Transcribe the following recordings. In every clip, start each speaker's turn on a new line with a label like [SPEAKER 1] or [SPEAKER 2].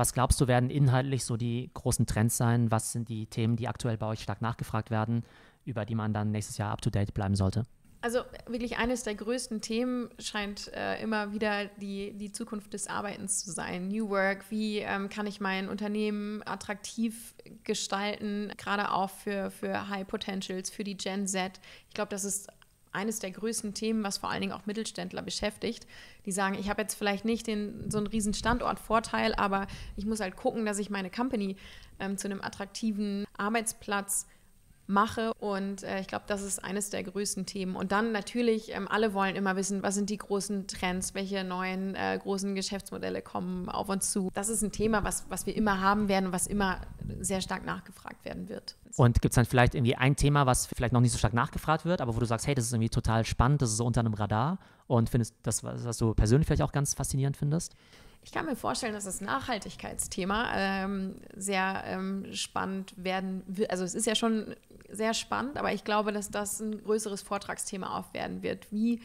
[SPEAKER 1] Was glaubst du, werden inhaltlich so die großen Trends sein? Was sind die Themen, die aktuell bei euch stark nachgefragt werden, über die man dann nächstes Jahr up-to-date bleiben sollte?
[SPEAKER 2] Also wirklich eines der größten Themen scheint äh, immer wieder die, die Zukunft des Arbeitens zu sein. New Work, wie ähm, kann ich mein Unternehmen attraktiv gestalten, gerade auch für, für High Potentials, für die Gen Z. Ich glaube, das ist eines der größten Themen, was vor allen Dingen auch Mittelständler beschäftigt. Die sagen, ich habe jetzt vielleicht nicht den, so einen riesen Standortvorteil, aber ich muss halt gucken, dass ich meine Company ähm, zu einem attraktiven Arbeitsplatz mache. Und äh, ich glaube, das ist eines der größten Themen. Und dann natürlich, ähm, alle wollen immer wissen, was sind die großen Trends, welche neuen äh, großen Geschäftsmodelle kommen auf uns zu. Das ist ein Thema, was, was wir immer haben werden und was immer sehr stark nachgefragt werden wird.
[SPEAKER 1] Und gibt es dann vielleicht irgendwie ein Thema, was vielleicht noch nicht so stark nachgefragt wird, aber wo du sagst, hey, das ist irgendwie total spannend, das ist so unter einem Radar und findest das, was du persönlich vielleicht auch ganz faszinierend findest?
[SPEAKER 2] Ich kann mir vorstellen, dass das Nachhaltigkeitsthema ähm, sehr ähm, spannend werden wird. Also es ist ja schon sehr spannend, aber ich glaube, dass das ein größeres Vortragsthema auch werden wird. Wie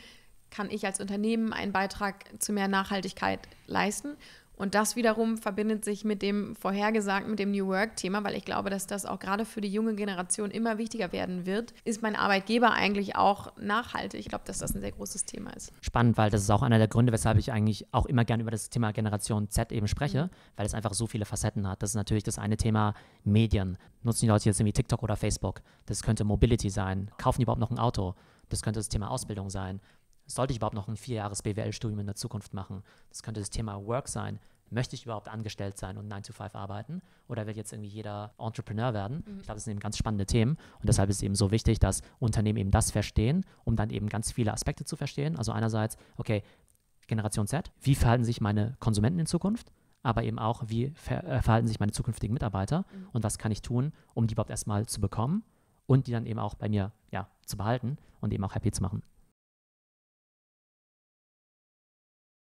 [SPEAKER 2] kann ich als Unternehmen einen Beitrag zu mehr Nachhaltigkeit leisten? Und das wiederum verbindet sich mit dem vorhergesagten, mit dem New Work-Thema, weil ich glaube, dass das auch gerade für die junge Generation immer wichtiger werden wird. Ist mein Arbeitgeber eigentlich auch nachhaltig? Ich glaube, dass das ein sehr großes Thema ist.
[SPEAKER 1] Spannend, weil das ist auch einer der Gründe, weshalb ich eigentlich auch immer gerne über das Thema Generation Z eben spreche, mhm. weil es einfach so viele Facetten hat. Das ist natürlich das eine Thema Medien. Nutzen die Leute jetzt irgendwie TikTok oder Facebook? Das könnte Mobility sein. Kaufen die überhaupt noch ein Auto? Das könnte das Thema Ausbildung sein. Sollte ich überhaupt noch ein vierjahres BWL-Studium in der Zukunft machen? Das könnte das Thema Work sein. Möchte ich überhaupt angestellt sein und 9 to 5 arbeiten? Oder will jetzt irgendwie jeder Entrepreneur werden? Mhm. Ich glaube, das sind eben ganz spannende Themen. Und deshalb ist es eben so wichtig, dass Unternehmen eben das verstehen, um dann eben ganz viele Aspekte zu verstehen. Also einerseits, okay, Generation Z, wie verhalten sich meine Konsumenten in Zukunft? aber eben auch, wie ver äh, verhalten sich meine zukünftigen Mitarbeiter mhm. und was kann ich tun, um die überhaupt erstmal zu bekommen und die dann eben auch bei mir ja, zu behalten
[SPEAKER 2] und eben auch happy zu machen.